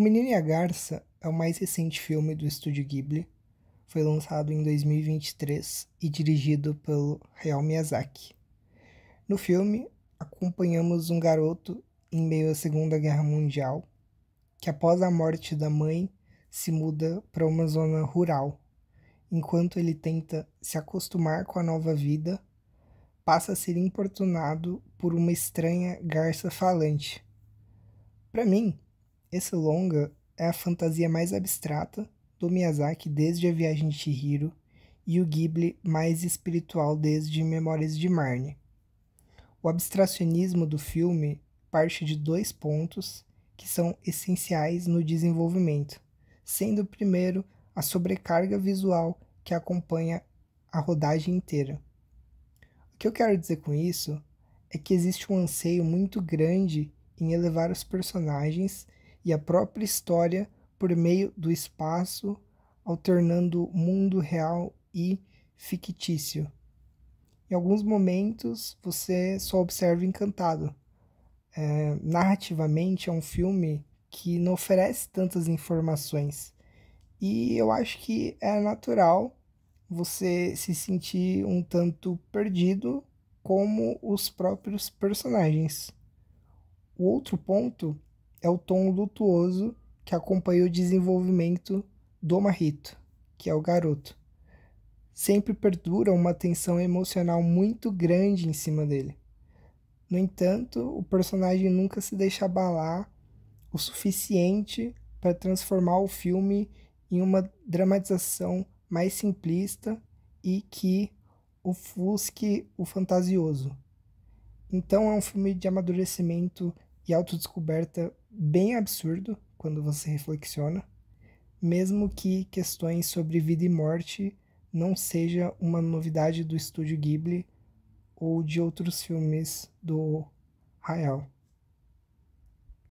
O Menino e a Garça é o mais recente filme do estúdio Ghibli. Foi lançado em 2023 e dirigido pelo Hayao Miyazaki. No filme, acompanhamos um garoto em meio à Segunda Guerra Mundial que, após a morte da mãe, se muda para uma zona rural. Enquanto ele tenta se acostumar com a nova vida, passa a ser importunado por uma estranha garça falante. Para mim, esse longa é a fantasia mais abstrata do Miyazaki desde A Viagem de Chihiro e o Ghibli mais espiritual desde Memórias de Marne. O abstracionismo do filme parte de dois pontos que são essenciais no desenvolvimento, sendo o primeiro a sobrecarga visual que acompanha a rodagem inteira. O que eu quero dizer com isso é que existe um anseio muito grande em elevar os personagens e a própria história por meio do espaço, alternando mundo real e fictício. Em alguns momentos você só observa encantado. É, narrativamente é um filme que não oferece tantas informações. E eu acho que é natural você se sentir um tanto perdido como os próprios personagens. O outro ponto é o tom lutuoso que acompanha o desenvolvimento do marrito, que é o garoto. Sempre perdura uma tensão emocional muito grande em cima dele. No entanto, o personagem nunca se deixa abalar o suficiente para transformar o filme em uma dramatização mais simplista e que ofusque o fantasioso. Então é um filme de amadurecimento e autodescoberta bem absurdo quando você reflexiona, mesmo que questões sobre vida e morte não seja uma novidade do estúdio Ghibli ou de outros filmes do Hayao.